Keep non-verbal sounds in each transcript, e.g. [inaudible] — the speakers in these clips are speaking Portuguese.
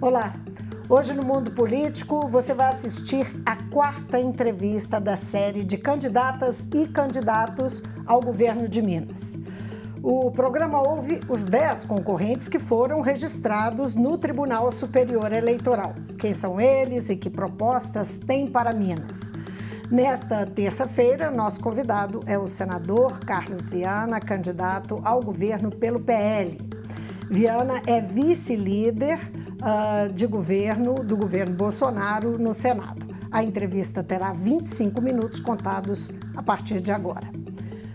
Olá! Hoje no Mundo Político você vai assistir a quarta entrevista da série de candidatas e candidatos ao governo de Minas. O programa ouve os 10 concorrentes que foram registrados no Tribunal Superior Eleitoral. Quem são eles e que propostas têm para Minas? Nesta terça-feira, nosso convidado é o senador Carlos Viana, candidato ao governo pelo PL. Viana é vice-líder uh, de governo do governo Bolsonaro no Senado. A entrevista terá 25 minutos contados a partir de agora.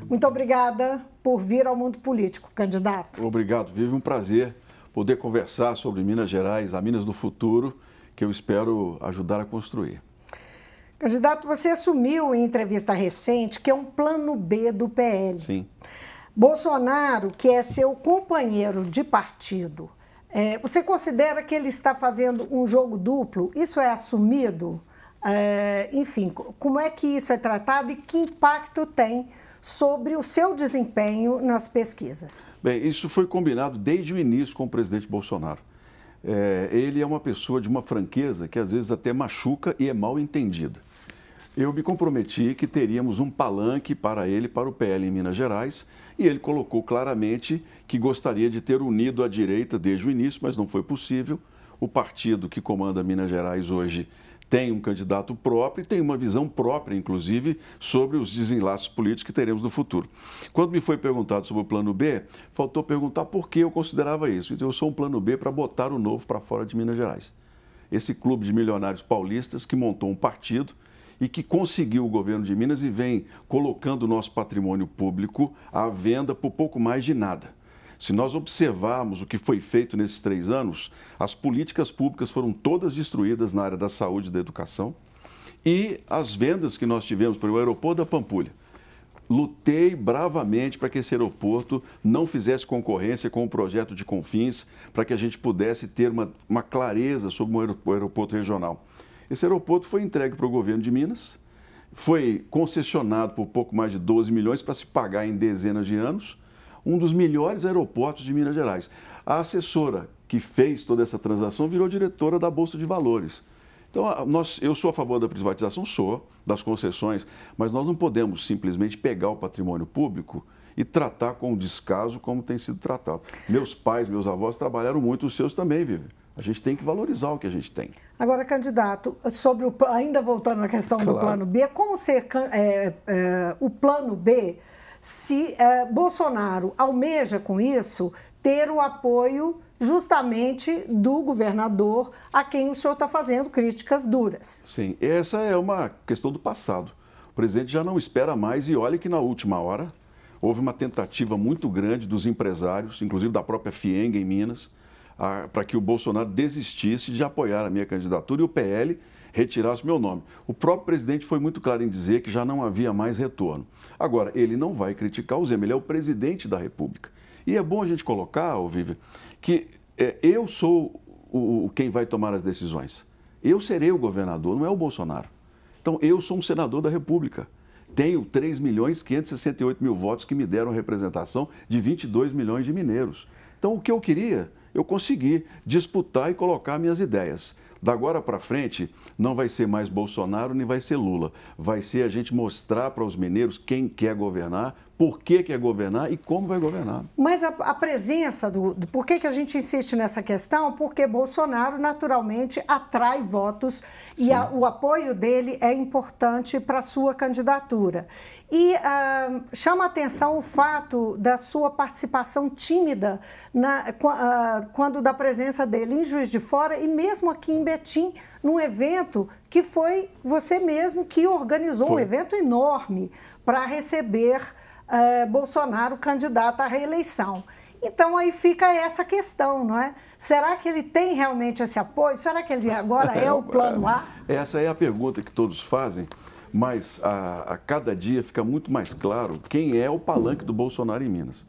Muito obrigada por vir ao mundo político, candidato. Obrigado, Vive. Um prazer poder conversar sobre Minas Gerais, a Minas do futuro, que eu espero ajudar a construir. Candidato, você assumiu em entrevista recente que é um plano B do PL. Sim. Bolsonaro, que é seu companheiro de partido, é, você considera que ele está fazendo um jogo duplo? Isso é assumido? É, enfim, como é que isso é tratado e que impacto tem sobre o seu desempenho nas pesquisas? Bem, isso foi combinado desde o início com o presidente Bolsonaro. É, ele é uma pessoa de uma franqueza que às vezes até machuca e é mal entendida. Eu me comprometi que teríamos um palanque para ele, para o PL em Minas Gerais, e ele colocou claramente que gostaria de ter unido a direita desde o início, mas não foi possível. O partido que comanda Minas Gerais hoje tem um candidato próprio e tem uma visão própria, inclusive, sobre os desenlaces políticos que teremos no futuro. Quando me foi perguntado sobre o plano B, faltou perguntar por que eu considerava isso. Então, eu sou um plano B para botar o novo para fora de Minas Gerais. Esse clube de milionários paulistas que montou um partido e que conseguiu o governo de Minas e vem colocando o nosso patrimônio público à venda por pouco mais de nada. Se nós observarmos o que foi feito nesses três anos, as políticas públicas foram todas destruídas na área da saúde e da educação e as vendas que nós tivemos para o aeroporto da Pampulha. Lutei bravamente para que esse aeroporto não fizesse concorrência com o projeto de Confins, para que a gente pudesse ter uma, uma clareza sobre o aeroporto regional. Esse aeroporto foi entregue para o governo de Minas, foi concessionado por pouco mais de 12 milhões para se pagar em dezenas de anos, um dos melhores aeroportos de Minas Gerais. A assessora que fez toda essa transação virou diretora da Bolsa de Valores. Então, nós, eu sou a favor da privatização, sou, das concessões, mas nós não podemos simplesmente pegar o patrimônio público e tratar com descaso como tem sido tratado. Meus pais, meus avós trabalharam muito, os seus também, Vivi. A gente tem que valorizar o que a gente tem. Agora, candidato, sobre o, ainda voltando na questão claro. do plano B, como ser é, é, o plano B se é, Bolsonaro almeja com isso ter o apoio justamente do governador a quem o senhor está fazendo críticas duras? Sim, essa é uma questão do passado. O presidente já não espera mais e olha que na última hora houve uma tentativa muito grande dos empresários, inclusive da própria Fieng em Minas para que o Bolsonaro desistisse de apoiar a minha candidatura e o PL retirasse meu nome. O próprio presidente foi muito claro em dizer que já não havia mais retorno. Agora, ele não vai criticar o Zema, ele é o presidente da República. E é bom a gente colocar, oh, Vivian, que é, eu sou o, quem vai tomar as decisões. Eu serei o governador, não é o Bolsonaro. Então, eu sou um senador da República. Tenho 3 milhões 568 mil votos que me deram representação de 22 milhões de mineiros. Então, o que eu queria eu consegui disputar e colocar minhas ideias. Da agora para frente, não vai ser mais Bolsonaro nem vai ser Lula. Vai ser a gente mostrar para os mineiros quem quer governar, por que quer governar e como vai governar. Mas a, a presença do, do. Por que, que a gente insiste nessa questão? Porque Bolsonaro naturalmente atrai votos Sim. e a, o apoio dele é importante para a sua candidatura. E ah, chama atenção o fato da sua participação tímida na, ah, quando da presença dele em Juiz de Fora e mesmo aqui em Betim, num evento que foi você mesmo que organizou foi. um evento enorme para receber ah, Bolsonaro candidato à reeleição. Então aí fica essa questão, não é? Será que ele tem realmente esse apoio? Será que ele agora [laughs] é o é, plano A? É, essa é a pergunta que todos fazem mas a, a cada dia fica muito mais claro quem é o palanque do Bolsonaro em Minas.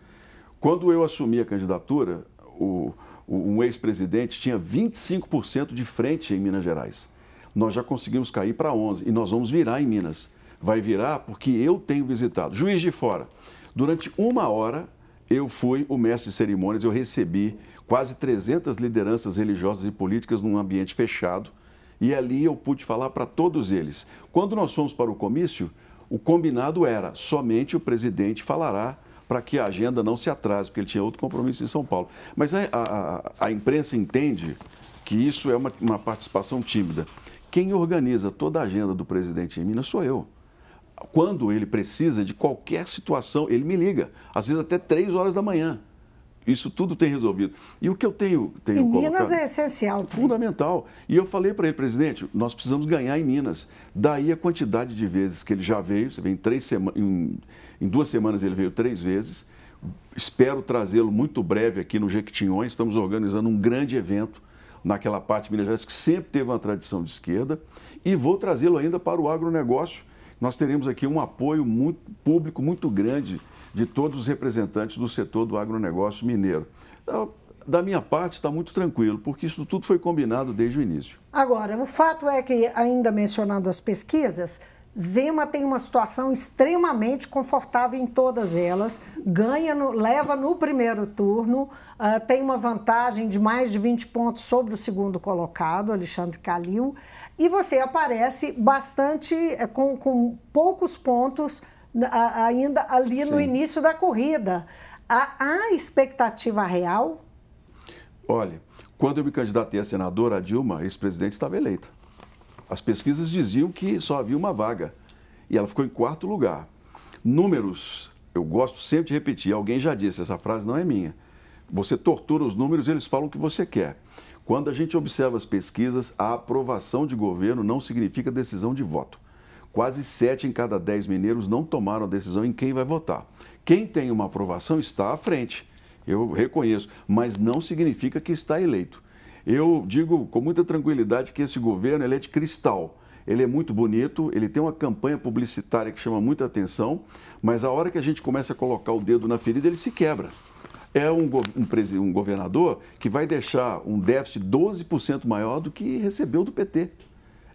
Quando eu assumi a candidatura, o, um ex-presidente tinha 25% de frente em Minas Gerais. Nós já conseguimos cair para 11% e nós vamos virar em Minas. Vai virar porque eu tenho visitado. Juiz de Fora, durante uma hora eu fui o mestre de cerimônias, eu recebi quase 300 lideranças religiosas e políticas num ambiente fechado e ali eu pude falar para todos eles. Quando nós fomos para o comício, o combinado era somente o presidente falará para que a agenda não se atrase, porque ele tinha outro compromisso em São Paulo. Mas a, a, a imprensa entende que isso é uma, uma participação tímida. Quem organiza toda a agenda do presidente em Minas sou eu quando ele precisa de qualquer situação, ele me liga, às vezes até três horas da manhã. Isso tudo tem resolvido. E o que eu tenho, tenho em colocado... Minas é essencial. Fundamental. E eu falei para ele, presidente, nós precisamos ganhar em Minas. Daí a quantidade de vezes que ele já veio, você vem em, três em... em duas semanas ele veio três vezes. Espero trazê-lo muito breve aqui no Jequitinhonha. Estamos organizando um grande evento naquela parte de Minas Gerais que sempre teve uma tradição de esquerda. E vou trazê-lo ainda para o agronegócio. Nós teremos aqui um apoio muito público muito grande de todos os representantes do setor do agronegócio mineiro. Então, da minha parte, está muito tranquilo, porque isso tudo foi combinado desde o início. Agora, o fato é que, ainda mencionando as pesquisas, Zema tem uma situação extremamente confortável em todas elas, ganha, no, leva no primeiro turno, uh, tem uma vantagem de mais de 20 pontos sobre o segundo colocado, Alexandre Calil, e você aparece bastante eh, com, com poucos pontos ainda ali Sim. no início da corrida. Há, há expectativa real? Olha, quando eu me candidatei a senadora, a Dilma, ex-presidente, estava eleita. As pesquisas diziam que só havia uma vaga e ela ficou em quarto lugar. Números, eu gosto sempre de repetir, alguém já disse, essa frase não é minha. Você tortura os números, eles falam o que você quer. Quando a gente observa as pesquisas, a aprovação de governo não significa decisão de voto quase sete em cada dez mineiros não tomaram a decisão em quem vai votar. Quem tem uma aprovação está à frente, eu reconheço, mas não significa que está eleito. Eu digo com muita tranquilidade que esse governo ele é de cristal. Ele é muito bonito, ele tem uma campanha publicitária que chama muita atenção, mas a hora que a gente começa a colocar o dedo na ferida, ele se quebra é um, um, um, governador que vai deixar um déficit 12% maior do que recebeu do PT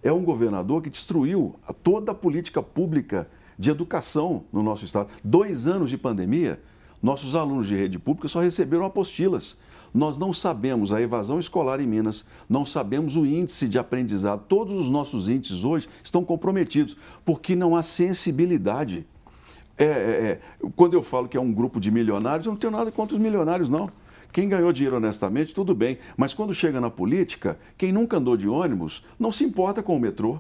é um governador que destruiu toda a política pública de educação no nosso estado. Dois anos de pandemia, nossos alunos de rede pública só receberam apostilas. Nós não sabemos a evasão escolar em Minas, não sabemos o índice de aprendizado. Todos os nossos índices hoje estão comprometidos, porque não há sensibilidade. É, é, é. Quando eu falo que é um grupo de milionários, eu não tenho nada contra os milionários, não. Quem ganhou dinheiro honestamente, tudo bem. Mas quando chega na política, quem nunca andou de ônibus não se importa com o metrô.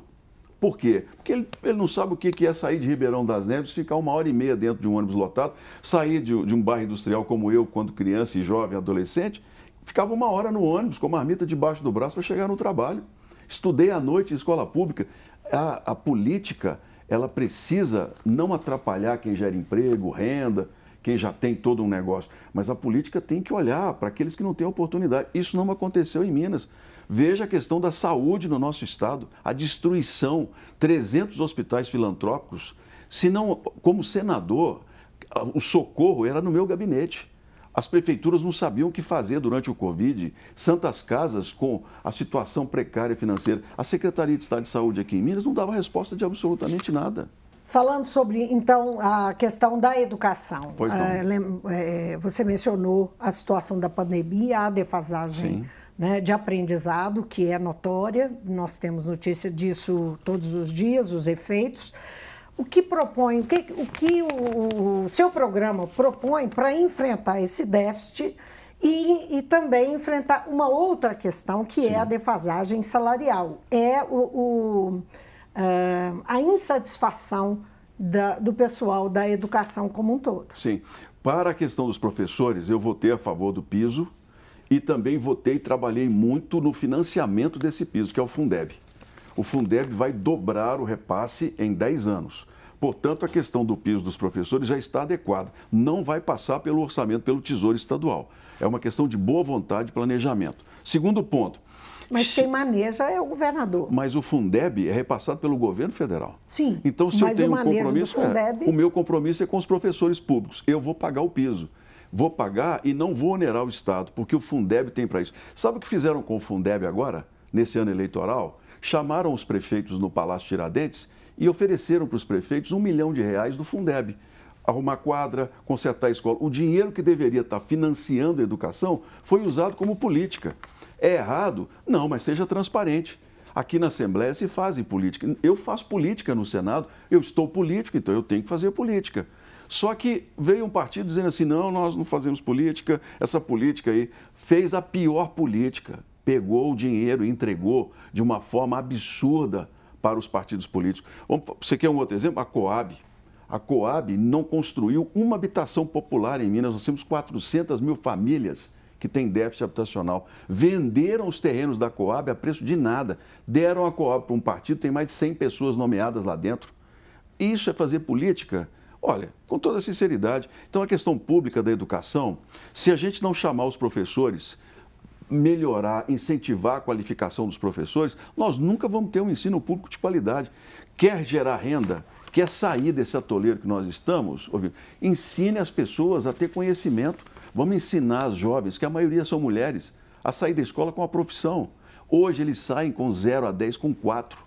Por quê? Porque ele, ele não sabe o que é sair de Ribeirão das Neves, ficar uma hora e meia dentro de um ônibus lotado, sair de, de um bairro industrial como eu, quando criança e jovem, adolescente, ficava uma hora no ônibus com uma marmita debaixo do braço para chegar no trabalho. Estudei à noite em escola pública. A, a política, ela precisa não atrapalhar quem gera emprego, renda, quem já tem todo um negócio, mas a política tem que olhar para aqueles que não têm oportunidade. Isso não aconteceu em Minas. Veja a questão da saúde no nosso estado, a destruição, 300 hospitais filantrópicos. Se não, como senador, o socorro era no meu gabinete. As prefeituras não sabiam o que fazer durante o Covid. Santas Casas, com a situação precária financeira. A Secretaria de Estado de Saúde aqui em Minas não dava resposta de absolutamente nada. Falando sobre, então, a questão da educação. Pois não. É, você mencionou a situação da pandemia, a defasagem né, de aprendizado, que é notória. Nós temos notícia disso todos os dias, os efeitos. O que propõe, o que o, que o, o seu programa propõe para enfrentar esse déficit e, e, também enfrentar uma outra questão, que é Sim. é a defasagem salarial. É o, o uh, a insatisfação da, do pessoal da educação como um todo. Sim. Para a questão dos professores, eu votei a favor do piso e também votei e trabalhei muito no financiamento desse piso, que é o Fundeb. O Fundeb vai dobrar o repasse em 10 anos. Portanto, a questão do piso dos professores já está adequada. Não vai passar pelo orçamento, pelo Tesouro Estadual. É uma questão de boa vontade e planejamento. Segundo ponto, mas quem maneja é o governador. Mas o Fundeb é repassado pelo governo federal. Sim. Então, se eu tenho um compromisso, é. Fundeb... é, o meu compromisso é com os professores públicos. Eu vou pagar o piso. Vou pagar e não vou onerar o Estado, porque o Fundeb tem para isso. Sabe o que fizeram com o Fundeb agora, nesse ano eleitoral? Chamaram os prefeitos no Palácio Tiradentes e ofereceram para os prefeitos um milhão de reais do Fundeb arrumar quadra, consertar a escola. O dinheiro que deveria estar tá financiando a educação foi usado como política. É errado? Não, mas seja transparente. Aqui na Assembleia se fazem política. Eu faço política no Senado, eu estou político, então eu tenho que fazer política. Só que veio um partido dizendo assim: não, nós não fazemos política, essa política aí fez a pior política. Pegou o dinheiro e entregou de uma forma absurda para os partidos políticos. Você quer um outro exemplo? A Coab. A Coab não construiu uma habitação popular em Minas. Nós temos 400 mil famílias que tem déficit habitacional. Venderam os terrenos da Coab a preço de nada. Deram a Coab para um partido, tem mais de 100 pessoas nomeadas lá dentro. Isso é fazer política? Olha, com toda sinceridade. Então, a questão pública da educação, se a gente não chamar os professores, melhorar, incentivar a qualificação dos professores, nós nunca vamos ter um ensino público de qualidade. Quer gerar renda? Quer sair desse atoleiro que nós estamos? ouviu Ensine as pessoas a ter conhecimento. Vamos ensinar as jovens, que a maioria são mulheres, a sair da escola com a profissão. Hoje eles saem com 0 a 10, com 4.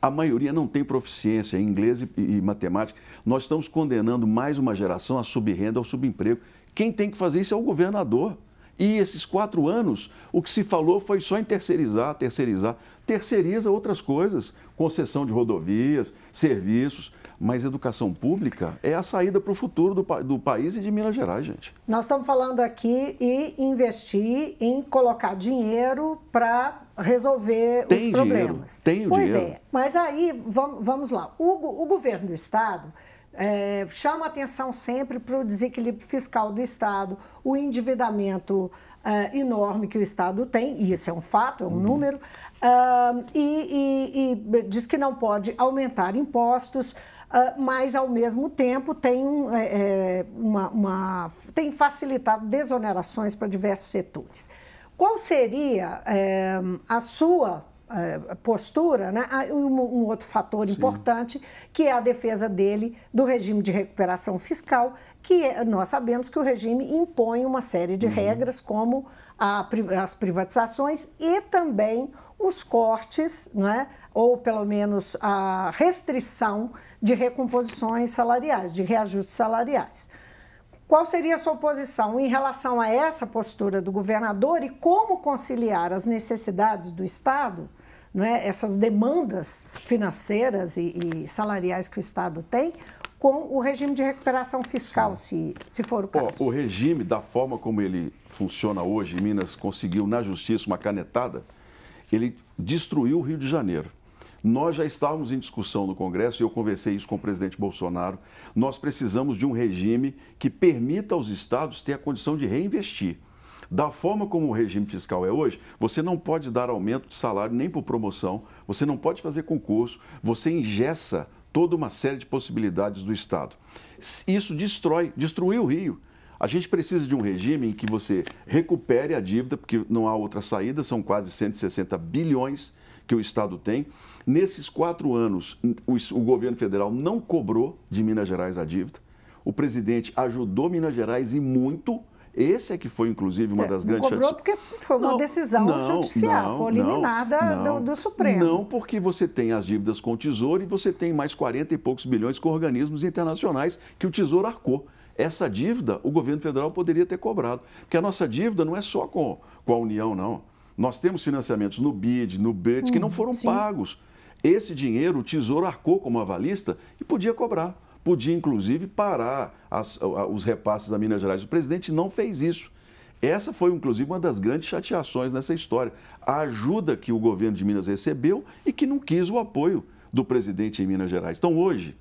A maioria não tem proficiência em inglês e, e matemática. Nós estamos condenando mais uma geração à subrenda, ao subemprego. Quem tem que fazer isso é o governador. E esses quatro anos, o que se falou foi só em terceirizar, terceirizar. Terceiriza outras coisas, concessão de rodovias, serviços. Mas educação pública é a saída para o futuro do, do país e de Minas Gerais, gente. Nós estamos falando aqui e investir em colocar dinheiro para resolver tem os problemas. Dinheiro, tem o pois é, dinheiro. Pois é, mas aí vamos, vamos lá. O, o governo do estado é, chama atenção sempre para o desequilíbrio fiscal do Estado, o endividamento é, enorme que o Estado tem, e isso é um fato, é um uhum. número, ah, e, e, e diz que não pode aumentar impostos, ah, mas ao mesmo tempo tem, é, é, uma, uma, tem facilitado desonerações para diversos setores. Qual seria é, a sua é, postura, né? Ah, um, outro fator Sim. importante, que é a defesa dele do regime de recuperação fiscal, que é, nós sabemos que o regime impõe uma série de uhum. regras, como a, as privatizações e também os cortes, não é? ou pelo menos a restrição de recomposições salariais, de reajustes salariais. Qual seria a sua posição em relação a essa postura do governador e como conciliar as necessidades do Estado, não é? essas demandas financeiras e, e salariais que o Estado tem, com o regime de recuperação fiscal, se, se for o caso. Oh, o regime, da forma como ele funciona hoje, Minas conseguiu na justiça uma canetada ele destruiu o Rio de Janeiro. Nós já estávamos em discussão no Congresso, e eu conversei isso com o presidente Bolsonaro. Nós precisamos de um regime que permita aos estados ter a condição de reinvestir. Da forma como o regime fiscal é hoje, você não pode dar aumento de salário nem por promoção, você não pode fazer concurso, você ingessa toda uma série de possibilidades do Estado. Isso destrói, destruiu o Rio. A gente precisa de um regime em que você recupere a dívida, porque não há outra saída, são quase 160 bilhões que o Estado tem. Nesses quatro anos, o, governo federal não cobrou de Minas Gerais a dívida. O presidente ajudou Minas Gerais e muito. Esse é que foi, inclusive, uma é, das grandes... Não cobrou porque foi uma não, decisão não, judicial, não, foi eliminada do, do, Supremo. Não, porque você tem as dívidas com o Tesouro e você tem mais 40 e poucos bilhões com organismos internacionais que o Tesouro arcou essa dívida o governo federal poderia ter cobrado. Porque a nossa dívida não é só com, com a União, não. Nós temos financiamentos no BID, no BET, hum, que não hum, foram sim. pagos. Esse dinheiro o Tesouro arcou como avalista e podia cobrar. Podia, inclusive, parar as, os repasses a Minas Gerais. O presidente não fez isso. Essa foi, inclusive, uma das grandes chateações nessa história. A ajuda que o governo de Minas recebeu e que não quis o apoio do presidente em Minas Gerais. Então, hoje,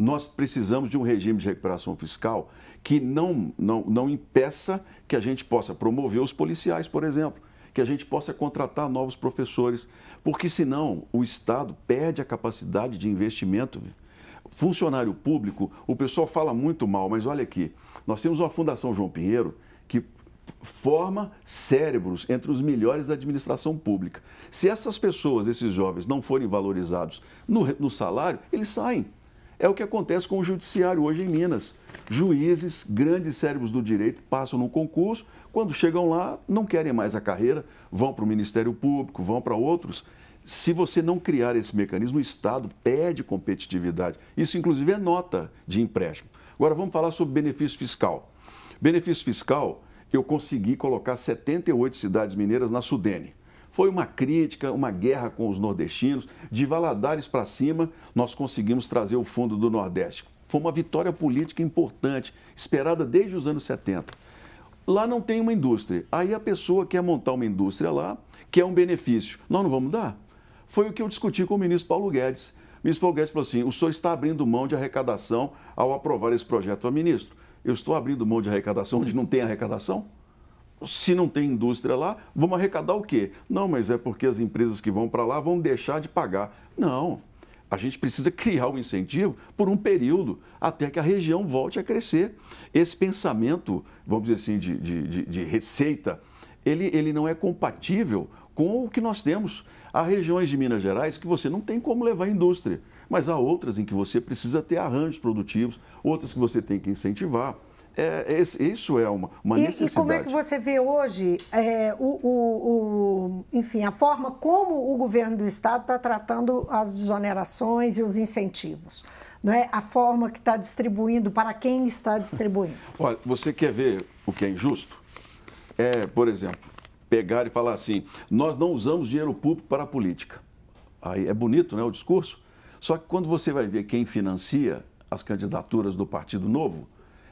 nós precisamos de um regime de recuperação fiscal que não, não, não impeça que a gente possa promover os policiais, por exemplo, que a gente possa contratar novos professores, porque senão o Estado perde a capacidade de investimento. Funcionário público, o pessoal fala muito mal, mas olha aqui, nós temos uma Fundação João Pinheiro que forma cérebros entre os melhores da administração pública. Se essas pessoas, esses jovens, não forem valorizados no, no salário, eles saem. É o que acontece com o judiciário hoje em Minas. Juízes, grandes cérebros do direito, passam num concurso, quando chegam lá, não querem mais a carreira, vão para o Ministério Público, vão para outros. Se você não criar esse mecanismo, o Estado perde competitividade. Isso, inclusive, é nota de empréstimo. Agora, vamos falar sobre benefício fiscal. Benefício fiscal, eu consegui colocar 78 cidades mineiras na Sudene. Foi uma crítica, uma guerra com os nordestinos. De Valadares para cima, nós conseguimos trazer o fundo do Nordeste. Foi uma vitória política importante, esperada desde os anos 70. Lá não tem uma indústria. Aí a pessoa quer montar uma indústria lá, que é um benefício. Nós não vamos dar? Foi o que eu discuti com o ministro Paulo Guedes. O ministro Paulo Guedes falou assim: o senhor está abrindo mão de arrecadação ao aprovar esse projeto. Eu falei, ministro, eu estou abrindo mão de arrecadação onde não tem arrecadação? se não tem indústria lá, vamos arrecadar o quê? Não, mas é porque as empresas que vão para lá vão deixar de pagar. Não. A gente precisa criar o um incentivo por um período, até que a região volte a crescer. Esse pensamento, vamos dizer assim, de, de, de, de receita, ele, ele não é compatível com o que nós temos. Há regiões de Minas Gerais que você não tem como levar indústria, mas há outras em que você precisa ter arranjos produtivos, outras que você tem que incentivar. É, é isso é uma, uma e, necessidade. E como é que você vê hoje é, o, o, o, enfim, a forma como o governo do Estado está tratando as desonerações e os incentivos? Não é? A forma que está distribuindo, para quem está distribuindo? [laughs] Olha, você quer ver o que é injusto? É, por exemplo, pegar e falar assim: nós não usamos dinheiro público para a política. Aí é bonito né, o discurso, só que quando você vai ver quem financia as candidaturas do Partido Novo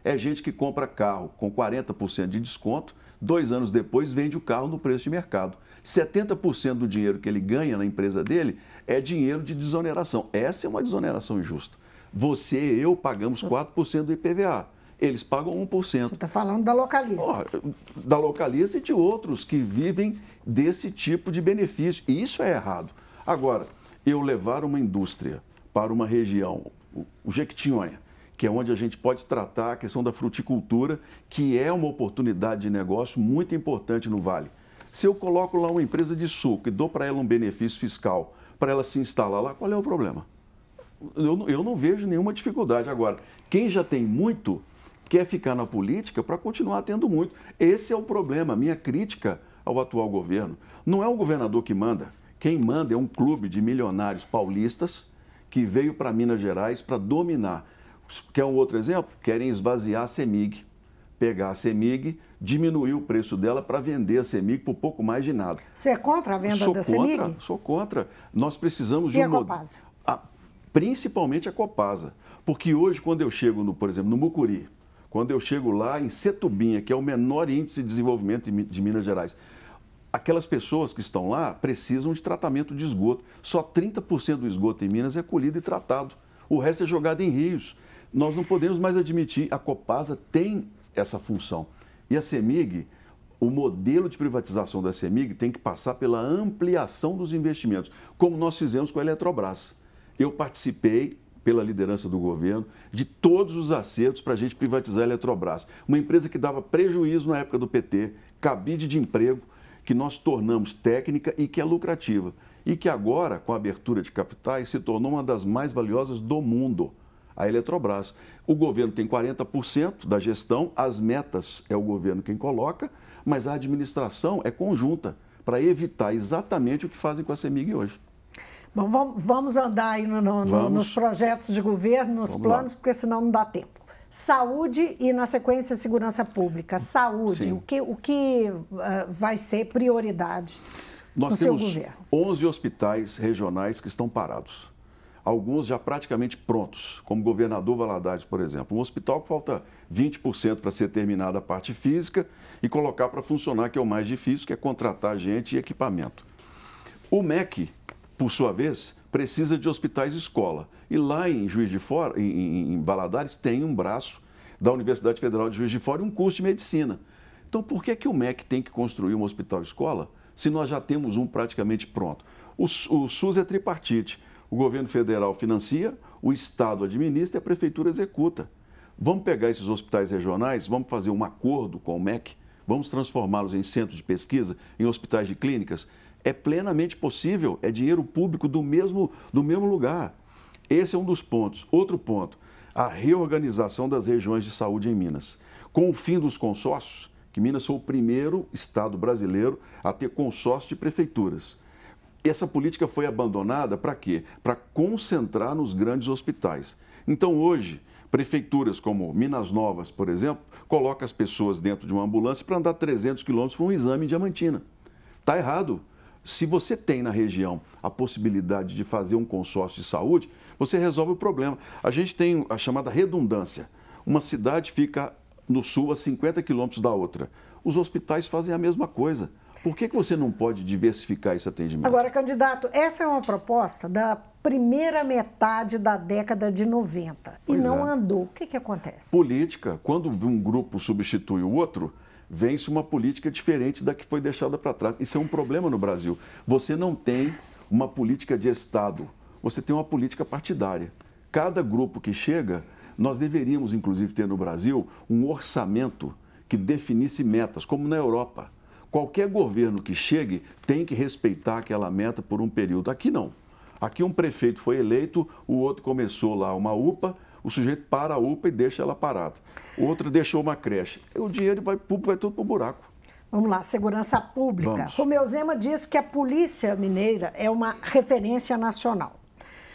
é gente que compra carro com 40% de desconto, dois anos depois vende o carro no preço de mercado. 70% do dinheiro que ele ganha na empresa dele é dinheiro de desoneração. Essa é uma desoneração injusta. Você e eu pagamos 4% do IPVA. Eles pagam 1%. Você está falando da localiza. Oh, da localiza e de outros que vivem desse tipo de benefício. E isso é errado. Agora, eu levar uma indústria para uma região, o Jequitinhonha, que é onde a gente pode tratar a questão da fruticultura, que é uma oportunidade de negócio muito importante no Vale. Se eu coloco lá uma empresa de suco e dou para ela um benefício fiscal para ela se instalar lá, qual é o problema? Eu, eu não vejo nenhuma dificuldade. Agora, quem já tem muito quer ficar na política para continuar tendo muito. Esse é o problema, minha crítica ao atual governo. Não é o governador que manda. Quem manda é um clube de milionários paulistas que veio para Minas Gerais para dominar Quer um outro exemplo? Querem esvaziar a CEMIG. Pegar a CEMIG, diminuir o preço dela para vender a CEMIG por pouco mais de nada. Você é contra a venda sou da contra, CEMIG? Sou contra. Nós precisamos de e A Copasa? A, principalmente a Copasa. Porque hoje, quando eu chego, no, por exemplo, no Mucuri, quando eu chego lá em Setubinha, que é o menor índice de desenvolvimento de Minas Gerais, aquelas pessoas que estão lá precisam de tratamento de esgoto. Só 30% do esgoto em Minas é colhido e tratado. O resto é jogado em rios. Nós não podemos mais admitir, a Copasa tem essa função. E a CEMIG, o modelo de privatização da CEMIG tem que passar pela ampliação dos investimentos, como nós fizemos com a Eletrobras. Eu participei, pela liderança do governo, de todos os acertos para a gente privatizar a Eletrobras. Uma empresa que dava prejuízo na época do PT, cabide de emprego, que nós tornamos técnica e que é lucrativa. E que agora, com a abertura de capitais, se tornou uma das mais valiosas do mundo a Eletrobras. O governo tem 40% da gestão, as metas é o governo quem coloca, mas a administração é conjunta para evitar exatamente o que fazem com a CEMIG hoje. Bom, vamos andar aí no, no, vamos. nos projetos de governo, nos vamos planos, lá. porque senão não dá tempo. Saúde e, na sequência, segurança pública. Saúde, o que, o que eh, vai ser prioridade Nós no seu governo? Nós temos 11 hospitais regionais que estão parados alguns já praticamente prontos, como o governador Valadares, por exemplo. Um hospital que falta 20% para ser terminada a parte física e colocar para funcionar, que é o mais difícil, que é contratar gente e equipamento. O MEC, por sua vez, precisa de hospitais escola. E lá em Juiz de Fora, em, em Valadares, tem um braço da Universidade Federal de Juiz de Fora e um curso de medicina. Então, por que, é que o MEC tem que construir um hospital escola se nós já temos um praticamente pronto? O, o SUS é tripartite. O governo federal financia, o Estado administra e a prefeitura executa. Vamos pegar esses hospitais regionais, vamos fazer um acordo com o MEC, vamos transformá-los em centros de pesquisa, em hospitais de clínicas. É plenamente possível, é dinheiro público do mesmo, do mesmo lugar. Esse é um dos pontos. Outro ponto, a reorganização das regiões de saúde em Minas. Com o fim dos consórcios, que Minas foi o primeiro estado brasileiro a ter consórcio de prefeituras. E essa política foi abandonada para quê? Para concentrar nos grandes hospitais. Então, hoje, prefeituras como Minas Novas, por exemplo, coloca as pessoas dentro de uma ambulância para andar 300 quilômetros para um exame em Diamantina. Está errado. Se você tem na região a possibilidade de fazer um consórcio de saúde, você resolve o problema. A gente tem a chamada redundância. Uma cidade fica no sul a 50 quilômetros da outra. Os hospitais fazem a mesma coisa. Por que, que você não pode diversificar esse atendimento? Agora, candidato, essa é uma proposta da primeira metade da década de 90 pois e não é. andou. O que, que acontece? Política, quando um grupo substitui o outro, vence uma política diferente da que foi deixada para trás. Isso é um problema no Brasil. Você não tem uma política de Estado, você tem uma política partidária. Cada grupo que chega, nós deveríamos, inclusive, ter no Brasil um orçamento que definisse metas, como na Europa. Qualquer governo que chegue tem que respeitar aquela meta por um período. Aqui não. Aqui um prefeito foi eleito, o outro começou lá uma UPA, o sujeito para a UPA e deixa ela parada. O outro deixou uma creche. O dinheiro vai, vai tudo para o buraco. Vamos lá, segurança pública. Vamos. Romeu Zema diz que a polícia mineira é uma referência nacional.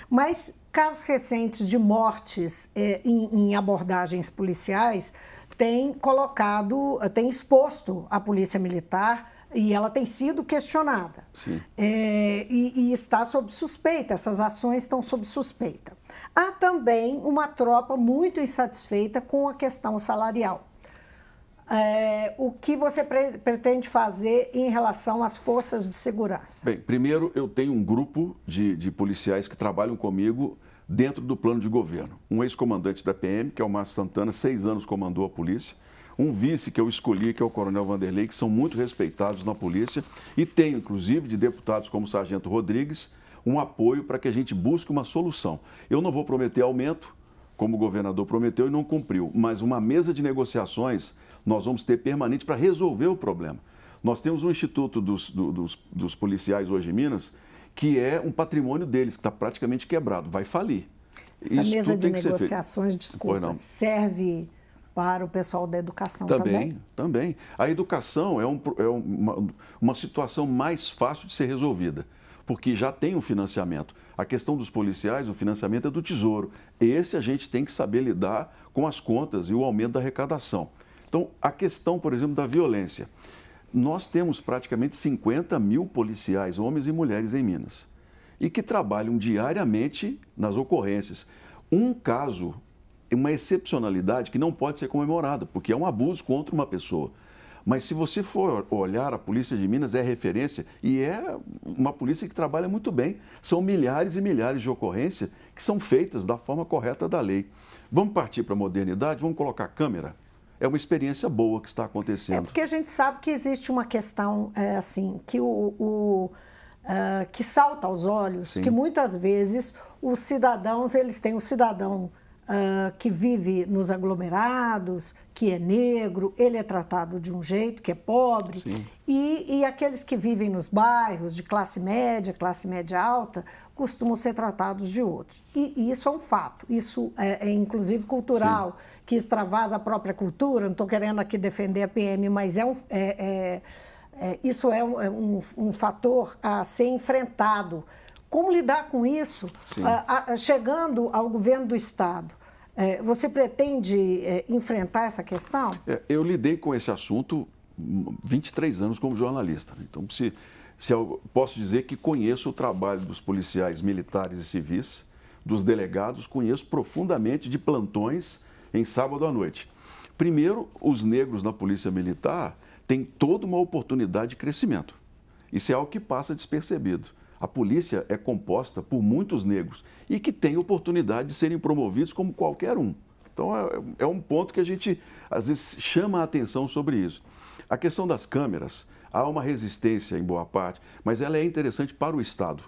Mas casos recentes de mortes eh, em, em abordagens policiais tem colocado, eh, tem exposto a polícia militar e ela tem sido questionada. É, e, e, está sob suspeita, essas ações estão sob suspeita. Há também uma tropa muito insatisfeita com a questão salarial. É, o que você pre pretende fazer em relação às forças de segurança? Bem, primeiro eu tenho um grupo de, de policiais que trabalham comigo dentro do plano de governo. Um ex-comandante da PM, que é o Márcio Santana, seis anos comandou a polícia. Um vice que eu escolhi, que é o Coronel Vanderlei, que são muito respeitados na polícia. E tem, inclusive, de deputados como o Sargento Rodrigues, um apoio para que a gente busque uma solução. Eu não vou prometer aumento, como o governador prometeu e não cumpriu, mas uma mesa de negociações nós vamos ter permanente para resolver o problema. Nós temos um instituto dos, do, dos, dos policiais hoje em Minas que é um patrimônio deles, que está praticamente quebrado, vai falir. Essa Isso mesa de negociações, desculpa, serve para o pessoal da educação também? Também, também. A educação é, um, é uma, uma situação mais fácil de ser resolvida porque já tem um financiamento. A questão dos policiais, o financiamento é do Tesouro. Esse a gente tem que saber lidar com as contas e o aumento da arrecadação. Então, a questão, por exemplo, da violência nós temos praticamente 50 mil policiais, homens e mulheres, em Minas, e que trabalham diariamente nas ocorrências. Um caso é uma excepcionalidade que não pode ser comemorada, porque é um abuso contra uma pessoa. Mas se você for olhar, a Polícia de Minas é referência e é uma polícia que trabalha muito bem. São milhares e milhares de ocorrências que são feitas da forma correta da lei. Vamos partir para a modernidade? Vamos colocar câmera? é uma experiência boa que está é acontecendo. É porque a gente sabe que existe uma questão é, assim que o, o uh, que salta aos olhos, Sim. que muitas vezes os cidadãos eles têm um cidadão uh, que vive nos aglomerados, que é negro, ele é tratado de um jeito, que é pobre, e, e aqueles que vivem nos bairros de classe média, classe média alta, costumam ser tratados de outros. E, e, isso é um fato, isso é, é inclusive cultural. Sim que extravasa a própria cultura, não estou querendo aqui defender a PM, mas é um, é, é, é isso é, é um, um, fator a ser enfrentado. Como lidar com isso ah, ah, ah, chegando ao governo do Estado? É, você pretende enfrentar essa questão? eu lidei com esse assunto 23 anos como jornalista. Então, se, se eu posso dizer que conheço o trabalho dos policiais militares e civis, dos delegados, conheço profundamente de plantões em sábado à noite. Primeiro, os negros na Polícia Militar têm toda uma oportunidade de crescimento. Isso é algo que passa despercebido. A polícia é composta por muitos negros e que têm oportunidade de serem promovidos como qualquer um. Então, é, é um ponto que a gente, às vezes, chama a atenção sobre isso. A questão das câmeras, há uma resistência em boa parte, mas ela é interessante para o Estado.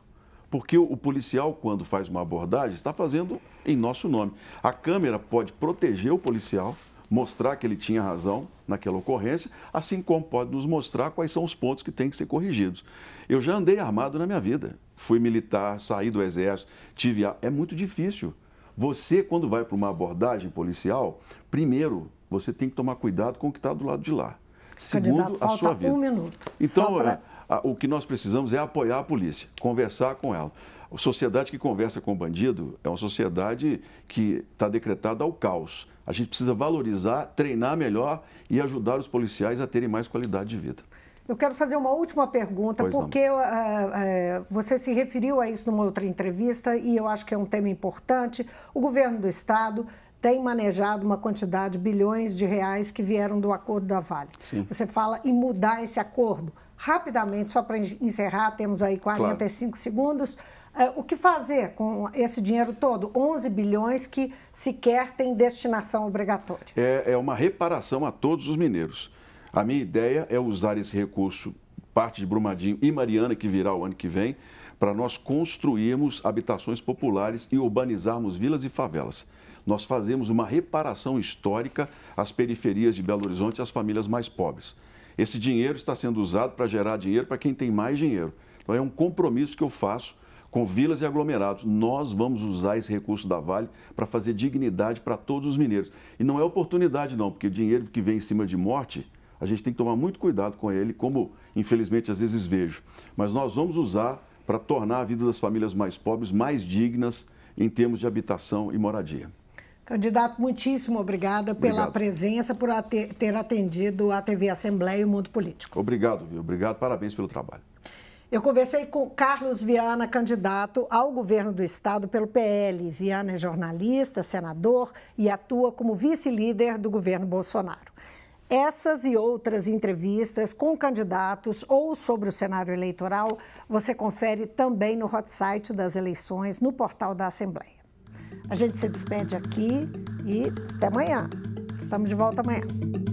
Porque o policial, quando faz uma abordagem, está fazendo em nosso nome. A câmera pode proteger o policial, mostrar que ele tinha razão naquela ocorrência, assim como pode nos mostrar quais são os pontos que têm que ser corrigidos. Eu já andei armado na minha vida. Fui militar, saí do exército, tive a... É muito difícil. Você, quando vai para uma abordagem policial, primeiro, você tem que tomar cuidado com o que está do lado de lá segundo a sua vida. Um minuto. Então, pra... o que nós precisamos é apoiar a polícia, conversar com ela. A sociedade que conversa com o bandido é uma sociedade que está decretada ao caos. A gente precisa valorizar, treinar melhor e ajudar os policiais a terem mais qualidade de vida. Eu quero fazer uma última pergunta, pois porque uh, uh, você se referiu a isso numa outra entrevista e eu acho que é um tema importante. O governo do Estado tem manejado uma quantidade, bilhões de reais que vieram do acordo da Vale. Sim. Você fala em mudar esse acordo. Rapidamente, só para encerrar, temos aí 45 claro. segundos. É, o que fazer com esse dinheiro todo? 11 bilhões que sequer tem destinação obrigatória. É, é uma reparação a todos os mineiros. A minha ideia é usar esse recurso, parte de Brumadinho e Mariana, que virá o ano que vem, para nós construirmos habitações populares e urbanizarmos vilas e favelas nós fazemos uma reparação histórica às periferias de Belo Horizonte e às famílias mais pobres. Esse dinheiro está sendo usado para gerar dinheiro para quem tem mais dinheiro. Então é um compromisso que eu faço com vilas e aglomerados. Nós vamos usar esse recurso da Vale para fazer dignidade para todos os mineiros. E não é oportunidade não, porque o dinheiro que vem em cima de morte, a gente tem que tomar muito cuidado com ele, como infelizmente às vezes vejo. Mas nós vamos usar para tornar a vida das famílias mais pobres mais dignas em termos de habitação e moradia. Candidato, muitíssimo obrigada pela Obrigado. presença, por ter atendido a TV Assembleia e o Mundo Político. Obrigado, viu? Obrigado, parabéns pelo trabalho. Eu conversei com Carlos Viana, candidato ao governo do estado pelo PL. Viana é jornalista, senador e atua como vice-líder do governo Bolsonaro. Essas e outras entrevistas com candidatos ou sobre o cenário eleitoral você confere também no hot site das eleições, no portal da Assembleia. A gente se despede aqui e até amanhã. Estamos de volta amanhã.